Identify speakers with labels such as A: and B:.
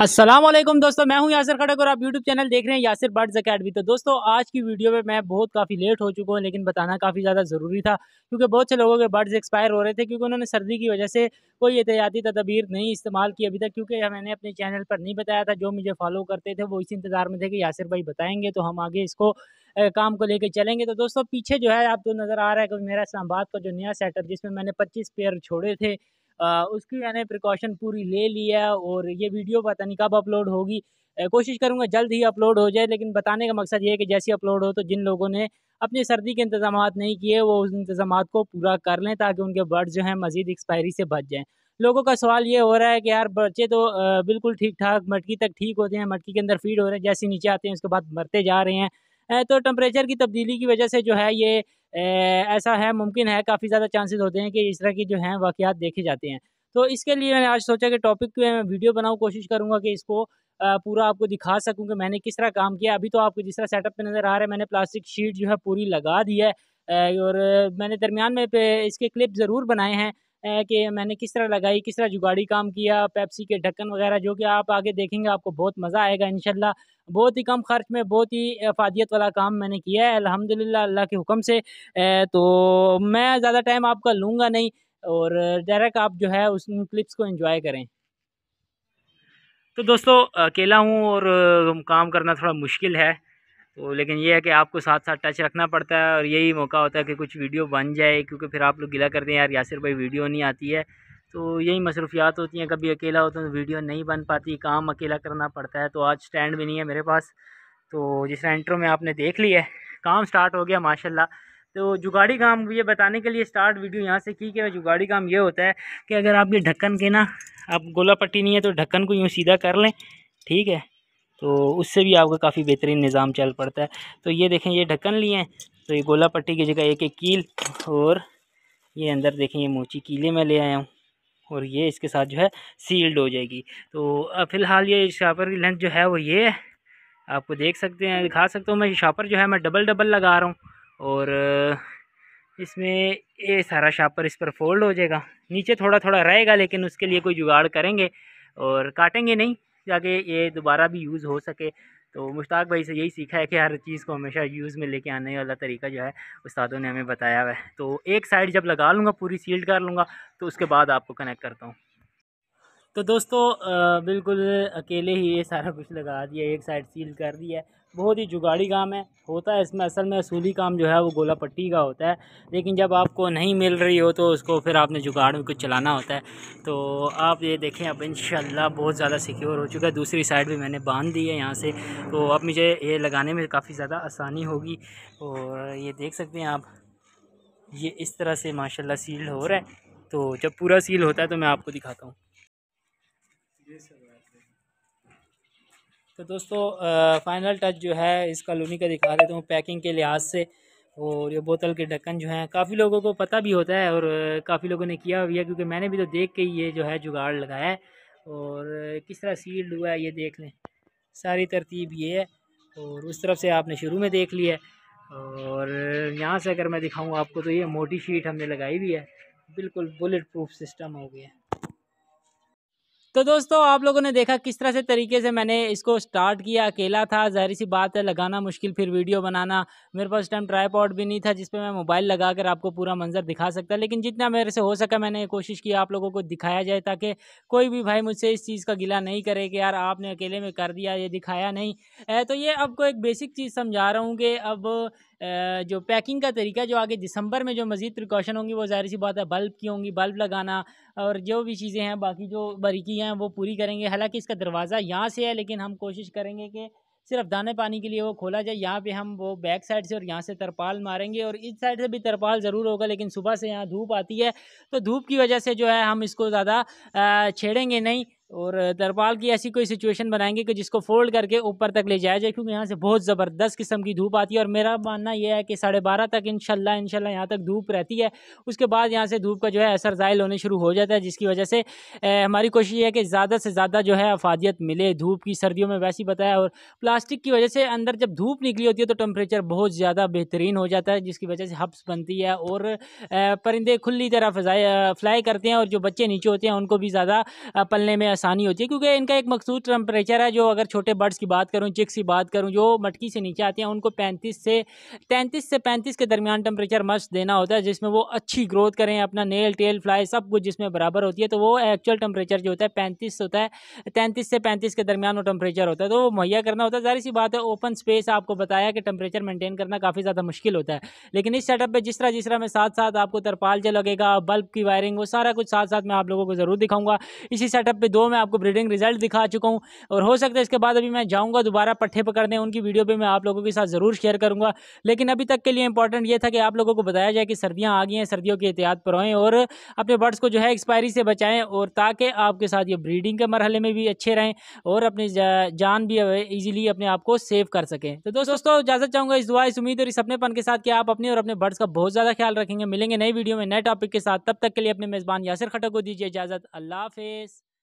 A: असलम दोस्तों मैं हूं यासर खड़क और आप यूट्यूब चैनल देख रहे हैं यासर बर्ड्स अकेडमी तो दोस्तों आज की वीडियो में मैं बहुत काफ़ी लेट हो चुका हूं लेकिन बताना काफ़ी ज़्यादा ज़रूरी था क्योंकि बहुत से लोगों के बर्ड्स एक्सपायर हो रहे थे क्योंकि उन्होंने सर्दी की वजह से कोई एहतियाती तदबीर नहीं इस्तेमाल की अभी तक क्योंकि मैंने अपने चैनल पर नहीं बताया था जो मुझे फॉलो करते थे वो इसी इंतज़ार में थे कि यासर भाई बताएँगे तो हम आगे इसको काम को लेकर चलेंगे तो दोस्तों पीछे जो है आप तो नज़र आ रहा है कि मेरा इस्लाबाद का जो नया सेटअप जिसमें मैंने पच्चीस पेयर छोड़े थे उसकी मैंने प्रिकॉशन पूरी ले लिया और ये वीडियो पता नहीं कब अपलोड होगी कोशिश करूँगा जल्द ही अपलोड हो जाए लेकिन बताने का मकसद ये है कि जैसी अपलोड हो तो जिन लोगों ने अपने सर्दी के इंतजाम नहीं किए वो उस इंतजाम को पूरा कर लें ताकि उनके बर्ड जो हैं मज़ीद एक्सपायरी से बच जाएँ लोगों का सवाल ये हो रहा है कि यार बच्चे तो बिल्कुल ठीक ठाक मटकी तक ठीक होते हैं मटकी के अंदर फीड हो रहे हैं जैसे नीचे आते हैं उसके बाद मरते जा रहे हैं तो टम्परेचर की तब्दीली की वजह से जो है ये ऐसा है मुमकिन है काफ़ी ज़्यादा चांसेस होते हैं कि इस तरह की जो हैं वाक़ात देखे जाते हैं तो इसके लिए मैंने आज सोचा कि टॉपिक पे मैं वीडियो बनाऊँ कोशिश करूँगा कि इसको पूरा आपको दिखा सकूँ कि मैंने किस तरह काम किया अभी तो आपको जिस तरह सेटअप पर नज़र आ रहा है मैंने प्लास्टिक शीट जो है पूरी लगा दी है और मैंने दरमियान में इसके क्लिप ज़रूर बनाए हैं कि मैंने किस तरह लगाई किस तरह जुगाड़ी काम किया पेप्सी के ढक्कन वगैरह जो कि आप आगे देखेंगे आपको बहुत मज़ा आएगा इन बहुत ही कम खर्च में बहुत ही अफादियत वाला काम मैंने किया है अलहमदिल्ला अल्लाह के हुक्म से तो मैं ज़्यादा टाइम आपका लूँगा नहीं और डायरेक्ट आप जो है उस क्लिप्स को इन्जॉय करें तो दोस्तों अकेला हूँ और काम करना थोड़ा मुश्किल है तो लेकिन ये है कि आपको साथ साथ टच रखना पड़ता है और यही मौका होता है कि कुछ वीडियो बन जाए क्योंकि फिर आप लोग गिला करते हैं यार यासिर भाई वीडियो नहीं आती है तो यही मसरूफियात होती हैं कभी अकेला होता है तो वीडियो नहीं बन पाती काम अकेला करना पड़ता है तो आज स्टैंड भी नहीं है मेरे पास तो जिस इंटरव्यू में आपने देख लिया है काम स्टार्ट हो गया माशाल्लाह तो जुगाड़ी काम ये बताने के लिए स्टार्ट वीडियो यहाँ से की कि जुगाड़ी काम ये होता है कि अगर आप ये ढक्कन के ना आप गोला पट्टी नहीं है तो ढक्कन को यूँ सीधा कर लें ठीक है तो उससे भी आपका काफ़ी बेहतरीन निज़ाम चल पड़ता है तो ये देखें ये ढक्कन लिए हैं तो ये गोला पट्टी की जगह एक एक कील और ये अंदर देखें ये मोची कीले में ले आया हूँ और ये इसके साथ जो है सील्ड हो जाएगी तो फ़िलहाल ये शापर की लेंथ जो है वो ये है आपको देख सकते हैं दिखा सकता हूँ मैं शापर जो है मैं डबल डबल लगा रहा हूँ और इसमें ये सारा शापर इस पर फोल्ड हो जाएगा नीचे थोड़ा थोड़ा रहेगा लेकिन उसके लिए कोई जुगाड़ करेंगे और काटेंगे नहीं ताकि ये दोबारा भी यूज़ हो सके तो मुश्ताक भाई से यही सीखा है कि हर चीज़ को हमेशा यूज़ में लेके आने वाला तरीका जो है उस्तादों ने हमें बताया हुआ है तो एक साइड जब लगा लूँगा पूरी सील्ड कर लूँगा तो उसके बाद आपको कनेक्ट करता हूँ तो दोस्तों बिल्कुल अकेले ही ये सारा कुछ लगा दिया एक साइड सील कर दिया बहुत ही जुगाड़ी काम है होता है इसमें असल में असूली काम जो है वो गोला पट्टी का होता है लेकिन जब आपको नहीं मिल रही हो तो उसको फिर आपने जुगाड़ में कुछ चलाना होता है तो आप ये देखें अब इन बहुत ज़्यादा सिक्योर हो चुका है दूसरी साइड भी मैंने बांध दी है यहाँ से तो अब मुझे ये लगाने में काफ़ी ज़्यादा आसानी होगी और ये देख सकते हैं आप ये इस तरह से माशाल्लाह सील हो रहा है तो जब पूरा सील होता है तो मैं आपको दिखाता हूँ तो दोस्तों फ़ाइनल टच जो है इस कॉलोनी का दिखा देता हूँ पैकिंग के लिहाज से और ये बोतल के ढक्कन जो हैं काफ़ी लोगों को पता भी होता है और काफ़ी लोगों ने किया भी है क्योंकि मैंने भी तो देख के ये जो है जुगाड़ लगाया है और किस तरह सील्ड हुआ है ये देख लें सारी तरतीब ये है और उस तरफ से आपने शुरू में देख लिया है और यहाँ से अगर मैं दिखाऊँ आपको तो ये मोटी शीट हमने लगाई हुई है बिल्कुल बुलेट प्रूफ सिस्टम हो गया है तो दोस्तों आप लोगों ने देखा किस तरह से तरीके से मैंने इसको स्टार्ट किया अकेला था जाहिर सी बात है लगाना मुश्किल फिर वीडियो बनाना मेरे पास टाइम ट्राईपॉड भी नहीं था जिस पर मैं मोबाइल लगा कर आपको पूरा मंजर दिखा सकता लेकिन जितना मेरे से हो सका मैंने कोशिश की आप लोगों को दिखाया जाए ताकि कोई भी भाई मुझसे इस चीज़ का गिला नहीं करे कि यार आपने अकेले में कर दिया ये दिखाया नहीं तो ये आपको एक बेसिक चीज़ समझा रहा हूँ कि अब जो पैकिंग का तरीका जो आगे दिसंबर में जो मज़ीद प्रिकॉशन होंगी वो ज़ाहिर सी बात है बल्ब की होंगी बल्ब लगाना और जो भी चीज़ें हैं बाकी जो बारीकियाँ हैं वो पूरी करेंगे हालांकि इसका दरवाज़ा यहाँ से है लेकिन हम कोशिश करेंगे कि सिर्फ दाने पानी के लिए वो खोला जाए यहाँ पे हम वो बैक साइड से और यहाँ से तरपाल मारेंगे और इस साइड से भी तरपाल ज़रूर होगा लेकिन सुबह से यहाँ धूप आती है तो धूप की वजह से जो है हम इसको ज़्यादा छेड़ेंगे नहीं और तरपाल की ऐसी कोई सिचुएशन बनाएंगे कि जिसको फोल्ड करके ऊपर तक ले जाया जाए क्योंकि यहाँ से बहुत ज़बरदस्त किस्म की धूप आती है और मेरा मानना यह है कि साढ़े बारह तक इनशाला इनशाला यहाँ तक धूप रहती है उसके बाद यहाँ से धूप का जो है असर ज़ायल होने शुरू हो जाता है जिसकी वजह से हमारी कोशिश ये है कि ज़्यादा से ज़्यादा जो है अफादियत मिले धूप की सर्दियों में वैसी बताया और प्लास्टिक की वजह से अंदर जब धूप निकली होती है तो टम्परेचर बहुत ज़्यादा बेहतरीन हो जाता है जिसकी वजह से हब्स बनती है और परिंदे खुली तरह फ्लाई करते हैं और जो बच्चे नीचे होते हैं उनको भी ज़्यादा पलने में आसानी होती है क्योंकि इनका एक मखसूस टम्परेचर है जो अगर छोटे बर्ड्स की बात करूँ चिक्स की बात करूँ जो मटकी से नीचे आते हैं उनको पैंतीस से तैंतीस से पैंतीस के दरमियान टम्परेचर मस्ट देना होता है जिसमें वो अच्छी ग्रोथ करें अपना नेल टेल फ्लाई सब कुछ जिसमें बराबर होती है तो वो एक्चुअल टम्परेचर जो होता है पैंतीस होता है तैंतीस से पैंतीस के दरमियान वो टेम्परेचर होता है तो वो मुहैया करना होता है जाहिर सी बात है ओपन स्पेस आपको बताया कि टेम्परेचर मेंटेन करना काफ़ी ज़्यादा मुश्किल होता है लेकिन इस सेटअप पर जिस तरह जिस तरह में साथ साथ आपको तरपाल जो लगेगा बल्ब की वायरिंग वो सारा कुछ साथ साथ मैं आप लोगों को ज़रूर दिखाऊंगा इसी सेटअप पर दो तो मैं आपको ब्रीडिंग रिजल्ट दिखा चुका हूँ और हो सकता है इसके बाद अभी मैं जाऊँगा दोबारा पट्ठे पकड़ने उनकी वीडियो पर मैं आप लोगों के साथ ज़रूर शेयर करूँगा लेकिन अभी तक के लिए इंपॉर्टेंट यह था कि आप लोगों को बताया जाए कि सर्दियाँ आ गई हैं सर्दियों के एहतियात पर रहें और अपने बर्ड्स को जो है एक्सपायरी से बचाएँ और ताकि आपके साथ ये ब्रीडिंग के मरहले में भी अच्छे रहें और अपनी जान भी ईजिली अपने आप को सेव कर सकें तो दोस्तों इजाज़त चाहूँगा इस दुआ इस उम्मीद और इस अपनेपन के साथ कि आप अपने और अपने बर्ड्स का बहुत ज़्यादा ख्याल रखेंगे मिलेंगे नई वीडियो में नए टॉपिक के साथ तब तक के लिए अपने मेज़बान यासिर खटक को दीजिए इजाज़त अल्लाह हाफिज़